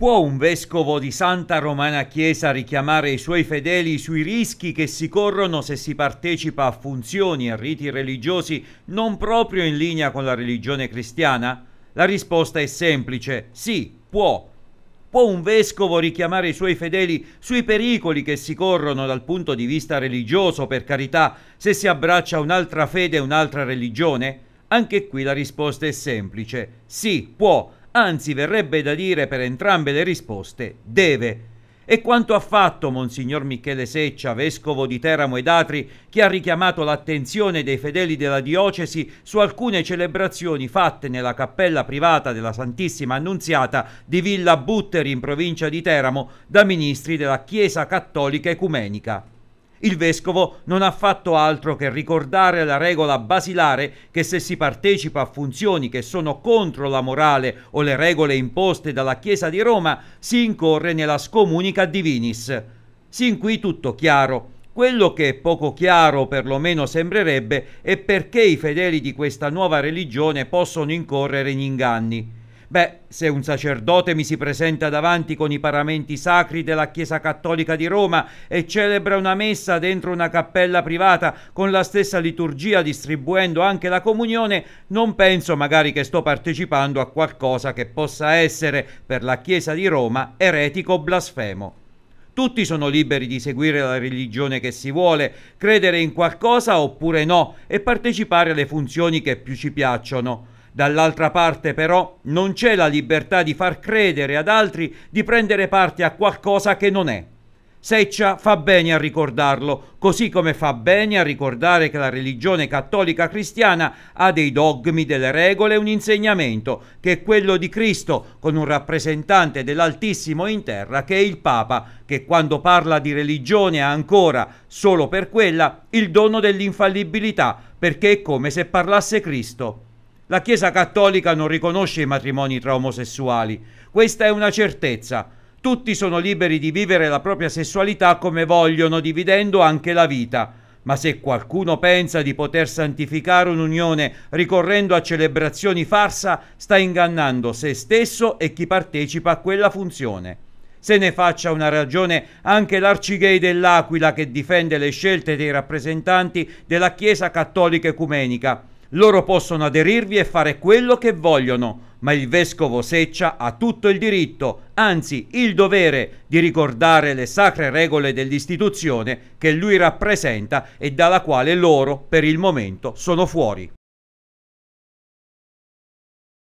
Può un vescovo di Santa Romana Chiesa richiamare i suoi fedeli sui rischi che si corrono se si partecipa a funzioni e riti religiosi non proprio in linea con la religione cristiana? La risposta è semplice, sì, può. Può un vescovo richiamare i suoi fedeli sui pericoli che si corrono dal punto di vista religioso, per carità, se si abbraccia un'altra fede e un'altra religione? Anche qui la risposta è semplice, sì, può anzi verrebbe da dire per entrambe le risposte deve. E quanto ha fatto Monsignor Michele Seccia, vescovo di Teramo ed Atri, che ha richiamato l'attenzione dei fedeli della diocesi su alcune celebrazioni fatte nella cappella privata della Santissima Annunziata di Villa Butteri in provincia di Teramo da ministri della Chiesa Cattolica Ecumenica il vescovo non ha fatto altro che ricordare la regola basilare che se si partecipa a funzioni che sono contro la morale o le regole imposte dalla Chiesa di Roma, si incorre nella scomunica divinis. Sin qui tutto chiaro. Quello che è poco chiaro, perlomeno sembrerebbe, è perché i fedeli di questa nuova religione possono incorrere in inganni. Beh, se un sacerdote mi si presenta davanti con i paramenti sacri della Chiesa Cattolica di Roma e celebra una messa dentro una cappella privata con la stessa liturgia distribuendo anche la comunione, non penso magari che sto partecipando a qualcosa che possa essere, per la Chiesa di Roma, eretico o blasfemo. Tutti sono liberi di seguire la religione che si vuole, credere in qualcosa oppure no e partecipare alle funzioni che più ci piacciono Dall'altra parte però non c'è la libertà di far credere ad altri di prendere parte a qualcosa che non è. Seccia fa bene a ricordarlo, così come fa bene a ricordare che la religione cattolica cristiana ha dei dogmi, delle regole e un insegnamento, che è quello di Cristo, con un rappresentante dell'Altissimo in terra, che è il Papa, che quando parla di religione ha ancora, solo per quella, il dono dell'infallibilità, perché è come se parlasse Cristo. La Chiesa cattolica non riconosce i matrimoni tra omosessuali. Questa è una certezza. Tutti sono liberi di vivere la propria sessualità come vogliono, dividendo anche la vita. Ma se qualcuno pensa di poter santificare un'unione ricorrendo a celebrazioni farsa, sta ingannando se stesso e chi partecipa a quella funzione. Se ne faccia una ragione anche l'arcigay dell'Aquila che difende le scelte dei rappresentanti della Chiesa cattolica ecumenica. Loro possono aderirvi e fare quello che vogliono, ma il vescovo Seccia ha tutto il diritto, anzi il dovere, di ricordare le sacre regole dell'istituzione che lui rappresenta e dalla quale loro, per il momento, sono fuori.